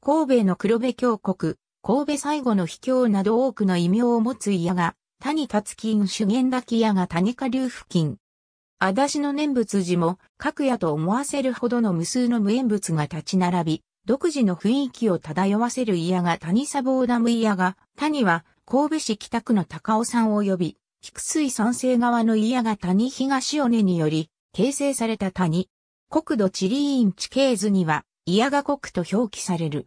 神戸の黒部峡谷、神戸最後の秘境など多くの異名を持つ祖が、谷立金主元滝谷が谷下流付近。足立の念仏寺も、各夜と思わせるほどの無数の無縁仏が立ち並び、独自の雰囲気を漂わせる祖が谷砂防ダム祖が、谷は神戸市北区の高尾山を呼び、菊水山西側の祖が谷東尾根により、形成された谷。国土地理院地形図には、祖が国と表記される。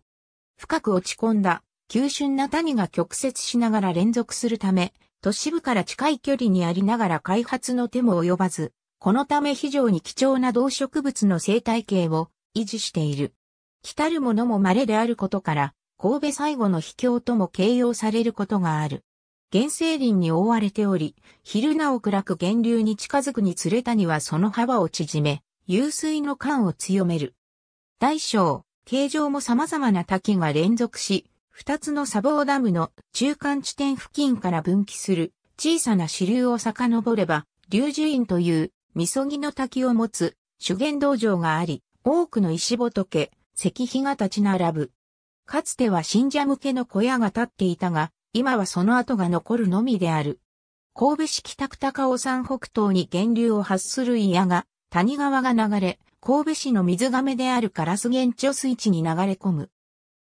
深く落ち込んだ、急峻な谷が曲折しながら連続するため、都市部から近い距離にありながら開発の手も及ばず、このため非常に貴重な動植物の生態系を維持している。来たるものも稀であることから、神戸最後の秘境とも形容されることがある。原生林に覆われており、昼なお暗く源流に近づくにつれたにはその幅を縮め、湧水の感を強める。大小、形状も様々な滝が連続し、二つの砂防ダムの中間地点付近から分岐する小さな支流を遡れば、龍樹院という、みそぎの滝を持つ修験道場があり、多くの石仏、石碑が立ち並ぶ。かつては信者向けの小屋が建っていたが、今はその跡が残るのみである。神戸市北区高尾山北東に源流を発する祖が、谷川が流れ、神戸市の水亀であるカラス原貯水池に流れ込む。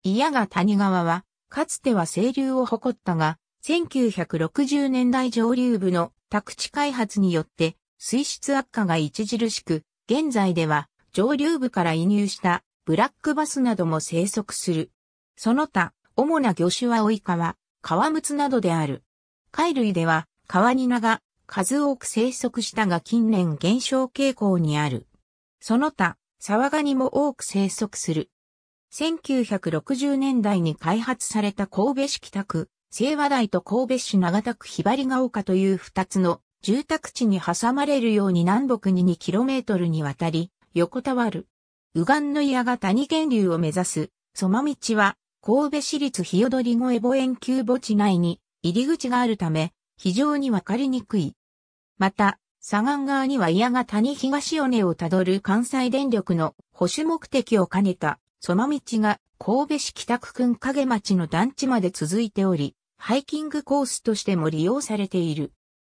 祖谷谷川は、かつては清流を誇ったが、1960年代上流部の宅地開発によって水質悪化が著しく、現在では上流部から移入したブラックバスなども生息する。その他、主な魚種はオイカワ、カワムツなどである。貝類では、カワニナが数多く生息したが近年減少傾向にある。その他、沢ガニも多く生息する。1960年代に開発された神戸市北区、清和台と神戸市長田区ひばりが丘という二つの住宅地に挟まれるように南北に 2km にわたり横たわる。右岸の矢が谷源流を目指す、そま道は神戸市立日踊り越母園旧墓地内に入り口があるため非常にわかりにくい。また、左岸川には嫌が谷東尾根をたどる関西電力の保守目的を兼ねた、その道が神戸市北区君影町の団地まで続いており、ハイキングコースとしても利用されている。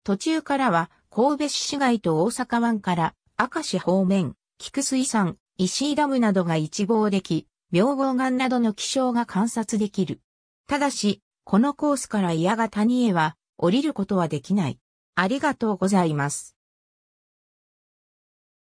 途中からは神戸市市街と大阪湾から明石方面、菊水山、石井ダムなどが一望でき、明号岩などの気象が観察できる。ただし、このコースから矢ヶ谷へは降りることはできない。ありがとうございます。